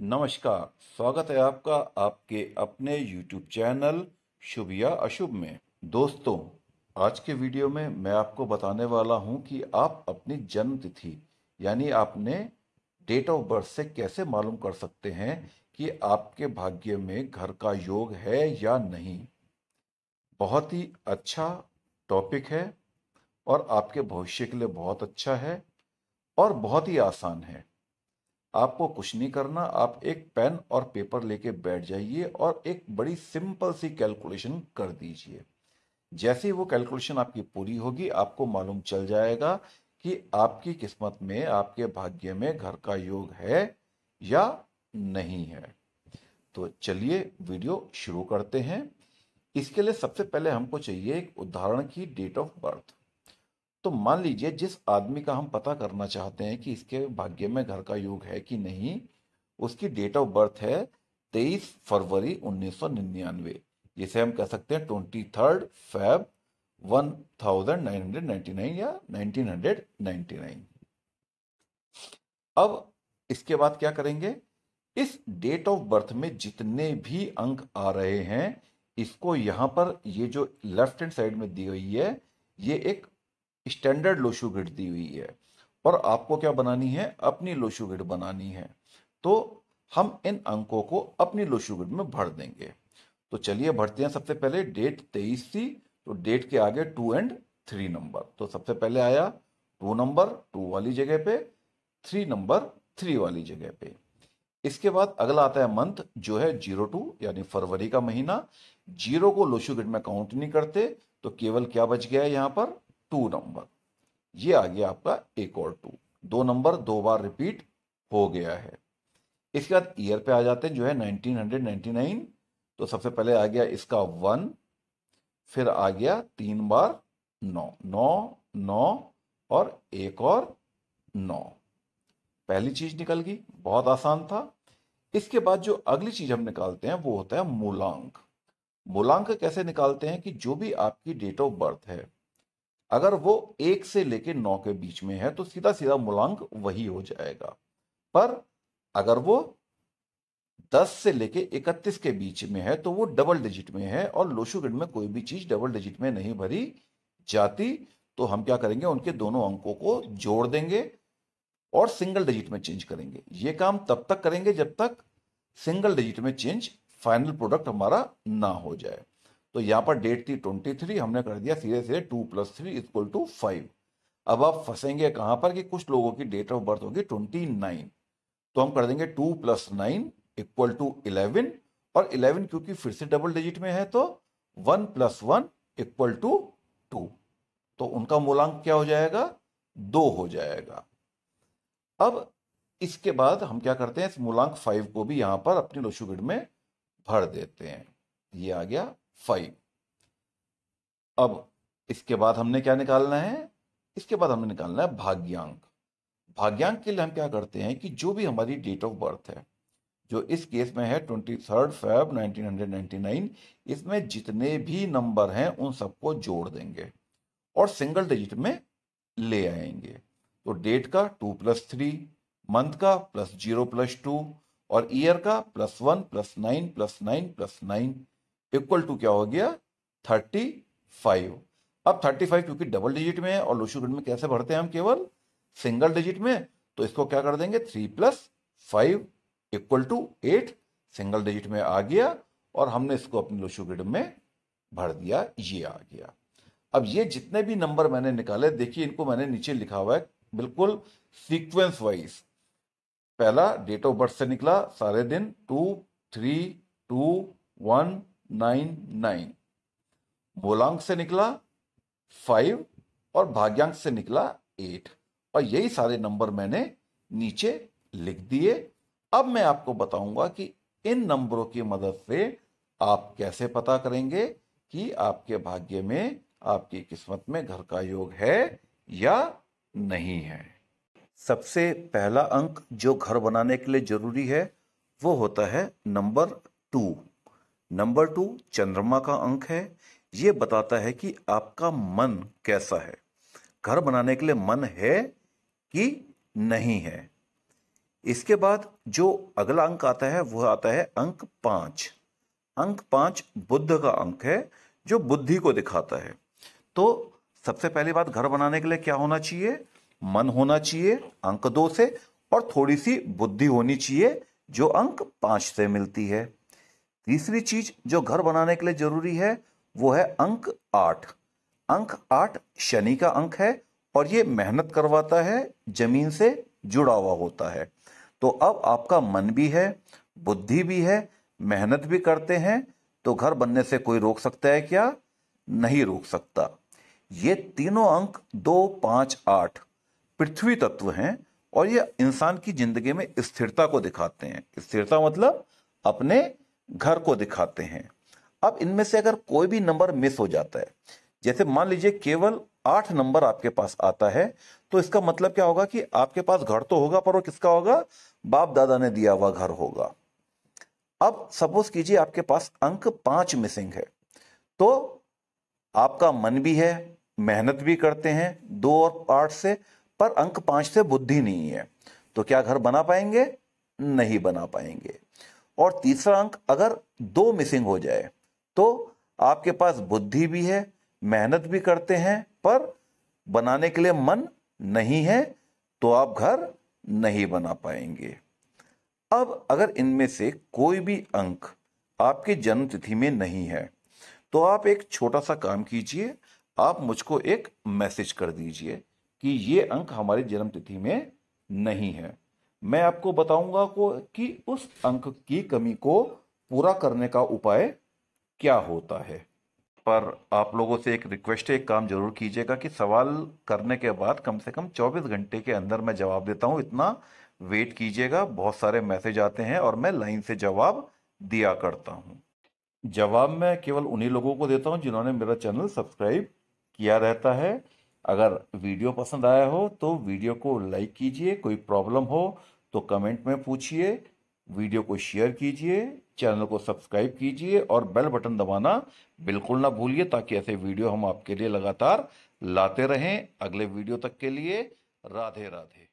नमस्कार स्वागत है आपका आपके अपने YouTube चैनल शुभ या अशुभ में दोस्तों आज के वीडियो में मैं आपको बताने वाला हूं कि आप अपनी जन्म तिथि यानी आपने डेट ऑफ बर्थ से कैसे मालूम कर सकते हैं कि आपके भाग्य में घर का योग है या नहीं बहुत ही अच्छा टॉपिक है और आपके भविष्य के लिए बहुत अच्छा है और बहुत ही आसान है आपको कुछ नहीं करना आप एक पेन और पेपर लेके बैठ जाइए और एक बड़ी सिंपल सी कैलकुलेशन कर दीजिए जैसे वो कैलकुलेशन आपकी पूरी होगी आपको मालूम चल जाएगा कि आपकी किस्मत में आपके भाग्य में घर का योग है या नहीं है तो चलिए वीडियो शुरू करते हैं इसके लिए सबसे पहले हमको चाहिए एक उदाहरण की डेट ऑफ बर्थ तो मान लीजिए जिस आदमी का हम पता करना चाहते हैं कि इसके भाग्य में घर का योग है कि नहीं उसकी डेट ऑफ बर्थ है तेईस फरवरी उन्नीस जिसे हम कह सकते हैं ट्वेंटी थर्ड फैब नाइन या नाइनटीन हंड्रेड नाइन अब इसके बाद क्या करेंगे इस डेट ऑफ बर्थ में जितने भी अंक आ रहे हैं इसको यहां पर ये जो लेफ्ट हैंड साइड में दी गई है ये एक स्टैंडर्ड लोशू ग्रिड दी हुई है और आपको क्या बनानी है अपनी लोशू ग्रिड बनानी है तो हम इन अंकों को अपनी लोशू ग्रिड में भर देंगे तो चलिए भरते हैं सबसे पहले डेट तेईस थी तो डेट के आगे टू एंड थ्री नंबर तो सबसे पहले आया टू नंबर टू वाली जगह पे थ्री नंबर थ्री वाली जगह पे इसके बाद अगला आता है मंथ जो है जीरो टू यानी फरवरी का महीना जीरो को लोशू ग्रिड में काउंट नहीं करते तो केवल क्या बच गया है यहां पर टू नंबर ये आ गया आपका एक और टू दो नंबर दो बार रिपीट हो गया है इसके बाद ईयर पे आ जाते हैं जो है 1999 तो सबसे पहले आ गया इसका वन फिर आ गया तीन बार नौ नौ नौ और एक और नौ पहली चीज निकल गई बहुत आसान था इसके बाद जो अगली चीज हम निकालते हैं वो होता है मूलांक मूलांक कैसे निकालते हैं कि जो भी आपकी डेट ऑफ बर्थ है अगर वो एक से लेके नौ के बीच में है तो सीधा सीधा मूलांक वही हो जाएगा पर अगर वो दस से लेके इकतीस के बीच में है तो वो डबल डिजिट में है और लोशु में कोई भी चीज डबल डिजिट में नहीं भरी जाती तो हम क्या करेंगे उनके दोनों अंकों को जोड़ देंगे और सिंगल डिजिट में चेंज करेंगे ये काम तब तक करेंगे जब तक सिंगल डिजिट में चेंज फाइनल प्रोडक्ट हमारा ना हो जाए तो यहाँ पर डेट थी ट्वेंटी थ्री हमने कर दिया सीधे सीधे two plus three equal to five अब आप फंसेंगे कहाँ पर कि कुछ लोगों की डेट ऑफ बर्थ होगी ट्वेंटी नाइन तो हम कर देंगे two plus nine equal to eleven और इलेवन क्योंकि फिर से डबल डिजिट में है तो one plus one equal to two two उनका मूलांक क्या हो जाएगा दो हो जाएगा अब इसके बाद हम क्या करते हैं इस मूलांक फाइव को भी यहाँ पर अपनी लोशुगढ़ में भर देते हैं ये आ गया फाइव अब इसके बाद हमने क्या निकालना है इसके बाद हमने निकालना है भाग्यांक भाग्यांक के लिए हम क्या करते हैं कि जो भी हमारी डेट ऑफ बर्थ है जो इस केस में है ट्वेंटी थर्ड फेब नाइनटीन इसमें जितने भी नंबर हैं उन सबको जोड़ देंगे और सिंगल डिजिट में ले आएंगे तो डेट का टू प्लस थ्री मंथ का प्लस जीरो प्लस टू और ईयर का plus one plus nine plus nine plus nine equal to क्या हो गया थर्टी फाइव अब थर्टी फाइव क्योंकि डबल डिजिट में है और लोशु में कैसे भरते हैं हम केवल सिंगल डिजिट में तो इसको क्या कर देंगे three plus five equal to eight single digit में आ गया और हमने इसको अपने लोशु में भर दिया ये आ गया अब ये जितने भी नंबर मैंने निकाले देखिए इनको मैंने नीचे लिखा हुआ है बिल्कुल सीक्वेंस वाइज पहला डेट ऑफ बर्थ से निकला सारे दिन two three two one nine nine मूलांक से निकला फाइव और भाग्यांक से निकला एट और यही सारे नंबर मैंने नीचे लिख दिए अब मैं आपको बताऊंगा कि इन नंबरों की मदद से आप कैसे पता करेंगे कि आपके भाग्य में आपकी किस्मत में घर का योग है या नहीं है सबसे पहला अंक जो घर बनाने के लिए जरूरी है वो होता है नंबर टू नंबर टू चंद्रमा का अंक है ये बताता है कि आपका मन कैसा है घर बनाने के लिए मन है कि नहीं है इसके बाद जो अगला अंक आता है वह आता है अंक पांच अंक पांच बुद्ध का अंक है जो बुद्धि को दिखाता है तो सबसे पहली बात घर बनाने के लिए क्या होना चाहिए मन होना चाहिए अंक दो से और थोड़ी सी बुद्धि होनी चाहिए जो अंक पांच से मिलती है तीसरी चीज जो घर बनाने के लिए जरूरी है वो है अंक आठ अंक आठ शनि का अंक है और ये मेहनत करवाता है जमीन से जुड़ा हुआ होता है तो अब आपका मन भी है बुद्धि भी है मेहनत भी करते हैं तो घर बनने से कोई रोक सकता है क्या नहीं रोक सकता ये तीनों अंक दो पांच आठ पृथ्वी तत्व हैं और ये इंसान की जिंदगी में स्थिरता को दिखाते हैं स्थिरता मतलब अपने घर को दिखाते हैं अब इनमें से अगर कोई भी नंबर मिस हो जाता है जैसे मान लीजिए केवल आठ नंबर आपके पास आता है तो इसका मतलब क्या होगा कि आपके पास घर तो होगा पर वो किसका होगा बाप दादा ने दिया हुआ घर होगा अब सपोज कीजिए आपके पास अंक पांच मिसिंग है तो आपका मन भी है मेहनत भी करते हैं दो और आठ से पर अंक पांच से बुद्धि नहीं है तो क्या घर बना पाएंगे नहीं बना पाएंगे और तीसरा अंक अगर दो मिसिंग हो जाए तो आपके पास बुद्धि भी है मेहनत भी करते हैं पर बनाने के लिए मन नहीं है तो आप घर नहीं बना पाएंगे अब अगर इनमें से कोई भी अंक आपके जन्म तिथि में नहीं है तो आप एक छोटा सा काम कीजिए आप मुझको एक मैसेज कर दीजिए कि ये अंक हमारी जन्म तिथि में नहीं है मैं आपको बताऊंगा को कि उस अंक की कमी को पूरा करने का उपाय क्या होता है पर आप लोगों से एक रिक्वेस्ट है एक काम जरूर कीजिएगा कि सवाल करने के बाद कम से कम 24 घंटे के अंदर मैं जवाब देता हूँ इतना वेट कीजिएगा बहुत सारे मैसेज आते हैं और मैं लाइन से जवाब दिया करता हूँ जवाब मैं केवल उन्हीं लोगों को देता हूँ जिन्होंने मेरा चैनल सब्सक्राइब किया रहता है अगर वीडियो पसंद आया हो तो वीडियो को लाइक कीजिए कोई प्रॉब्लम हो तो कमेंट में पूछिए वीडियो को शेयर कीजिए चैनल को सब्सक्राइब कीजिए और बेल बटन दबाना बिल्कुल ना भूलिए ताकि ऐसे वीडियो हम आपके लिए लगातार लाते रहें अगले वीडियो तक के लिए राधे राधे